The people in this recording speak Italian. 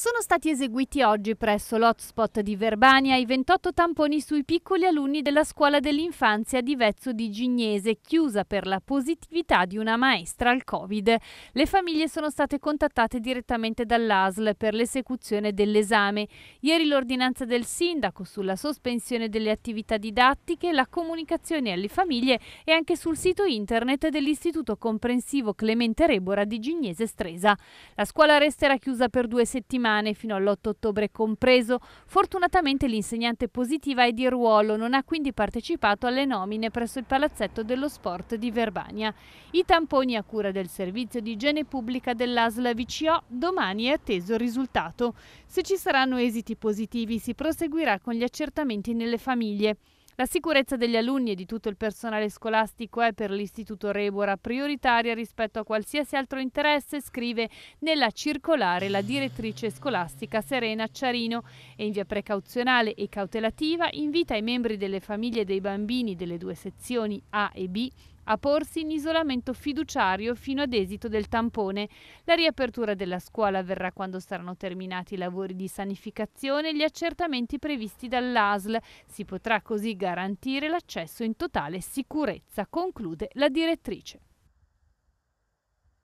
Sono stati eseguiti oggi presso l'hotspot di Verbania i 28 tamponi sui piccoli alunni della scuola dell'infanzia di Vezzo di Gignese, chiusa per la positività di una maestra al Covid. Le famiglie sono state contattate direttamente dall'ASL per l'esecuzione dell'esame. Ieri l'ordinanza del sindaco sulla sospensione delle attività didattiche, la comunicazione alle famiglie e anche sul sito internet dell'Istituto Comprensivo Clemente Rebora di Gignese Stresa. La scuola resterà chiusa per due settimane settimane fino all'8 ottobre compreso. Fortunatamente l'insegnante positiva è di ruolo, non ha quindi partecipato alle nomine presso il Palazzetto dello Sport di Verbania. I tamponi a cura del Servizio di Igiene Pubblica dell'ASLA VCO domani è atteso il risultato. Se ci saranno esiti positivi si proseguirà con gli accertamenti nelle famiglie. La sicurezza degli alunni e di tutto il personale scolastico è per l'Istituto Rebora prioritaria rispetto a qualsiasi altro interesse, scrive nella circolare la direttrice scolastica Serena Ciarino e in via precauzionale e cautelativa invita i membri delle famiglie dei bambini delle due sezioni A e B a porsi in isolamento fiduciario fino ad esito del tampone. La riapertura della scuola avverrà quando saranno terminati i lavori di sanificazione e gli accertamenti previsti dall'ASL. Si potrà così garantire l'accesso in totale sicurezza, conclude la direttrice.